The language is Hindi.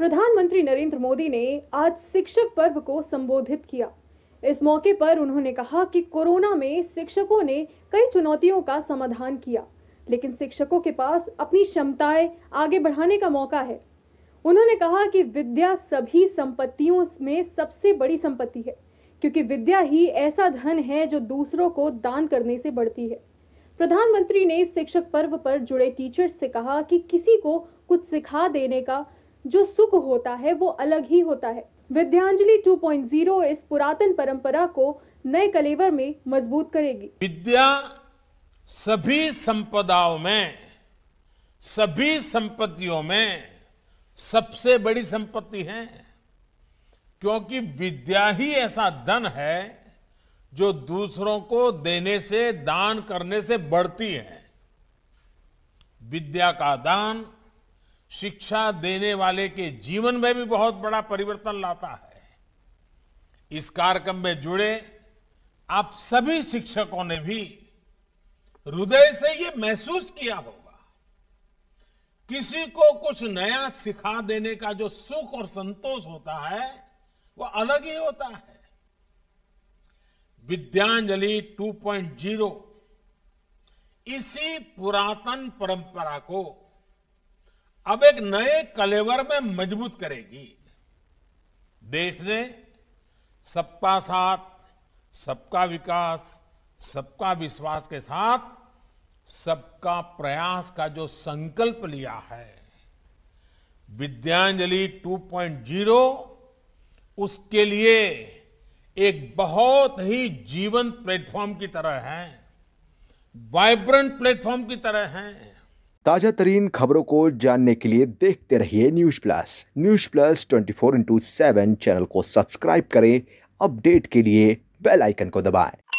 प्रधानमंत्री नरेंद्र मोदी ने आज शिक्षक पर्व को संबोधित किया इस मौके पर उन्होंने कहा कि कोरोना में शिक्षकों ने कई चुनौतियों का समाधान किया लेकिन शिक्षकों के पास अपनी क्षमताएं आगे बढ़ाने का मौका है उन्होंने कहा कि विद्या सभी संपत्तियों में सबसे बड़ी संपत्ति है क्योंकि विद्या ही ऐसा धन है जो दूसरों को दान करने से बढ़ती है प्रधानमंत्री ने शिक्षक पर्व पर जुड़े टीचर्स से कहा कि किसी को कुछ सिखा देने का जो सुख होता है वो अलग ही होता है विद्यांजलि 2.0 इस पुरातन परंपरा को नए कलेवर में मजबूत करेगी विद्या सभी संपदाओं में सभी संपत्तियों में सबसे बड़ी संपत्ति है क्योंकि विद्या ही ऐसा धन है जो दूसरों को देने से दान करने से बढ़ती है विद्या का दान शिक्षा देने वाले के जीवन में भी बहुत बड़ा परिवर्तन लाता है इस कार्यक्रम में जुड़े आप सभी शिक्षकों ने भी हृदय से ये महसूस किया होगा किसी को कुछ नया सिखा देने का जो सुख और संतोष होता है वो अलग ही होता है विद्यांजलि 2.0 इसी पुरातन परंपरा को अब एक नए कलेवर में मजबूत करेगी देश ने सबका साथ सबका विकास सबका विश्वास के साथ सबका प्रयास का जो संकल्प लिया है विद्यांजलि 2.0 उसके लिए एक बहुत ही जीवन प्लेटफॉर्म की तरह है वाइब्रेंट प्लेटफॉर्म की तरह है ताज़ा तरीन खबरों को जानने के लिए देखते रहिए news plus news plus twenty four into seven channel को सब्सक्राइब करें अपडेट के लिए बेल आइकन को दबाएं